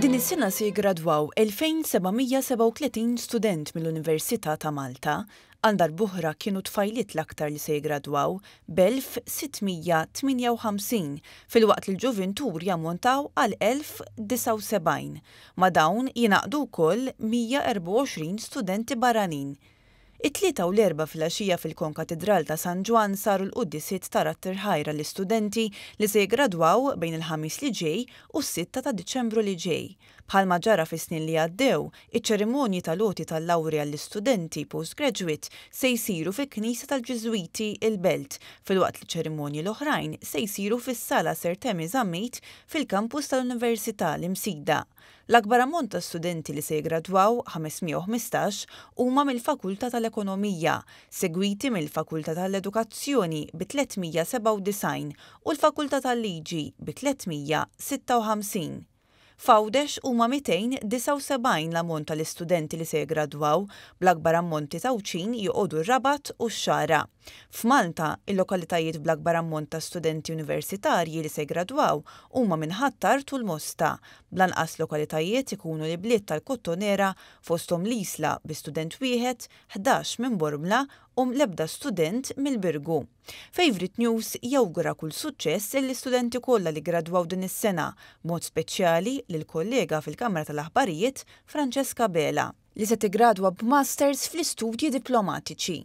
Din is-sena se jigradwaw 2737 student mill-Università ta' Malta, għandar buħra kienu tfajlit l-aktar li se b b'1658 fil-waqt li l-ġuventur jammontaw għal 1079. Ma dawn jinaqdu wkoll 124 studenti barranin It-tlieta u l-erba fil-axija fil-Konkatedral ta' San Juan saru l-quddisit tarat ħajra l-istudenti li se jgradwaw bejn il-ħamis li ġej u s-sitta ta' Diċembru li ġej. Bħalma ġara fis snin li għaddew, iċ-ċerimonji tal-loti tal-lawrja l-istudenti postgraduate se jsiru fi knisa tal-Ġiżwiti il-Belt, fil-waqt li ċerimonji l-oħrajn se jsiru fis-sala Sertemi Zammit fil-kampus tal-Università l-Imsida. L-akbar ammont ta' studenti li se jgradwaw 515 huma mill-Fakulta tal-Ekonomija, segwiti mill-Fakulta tal-Edukazzjoni bi 397 u l-Fakulta tal-Liġi bi 356. Fawdex huma 279 l-ammont tal-istudenti li se jgradwaw, bl-akbar ammonti ta' uċin joqogħdu r-Rabat u x-Xara. F'Malta, il-lokalitajiet bl-akbar ammont ta' studenti universitarji li se jgradwaw huma minn Ħattar tul Mosta, blanqas lokalitajiet ikunu li bliet tal-Kottonera fostom l-Isla bi student wieħed, 11 minn Bormla u um l-ebda student mill-Birgu. Favorite News jawgura kull suċċess l studenti kollha li gradwaw din is-sena, mod speċjali lil kollega fil-Kamra tal-Aħbarijiet Francesca Bela li se tigradwa b'masters fl-istudji diplomatiċi.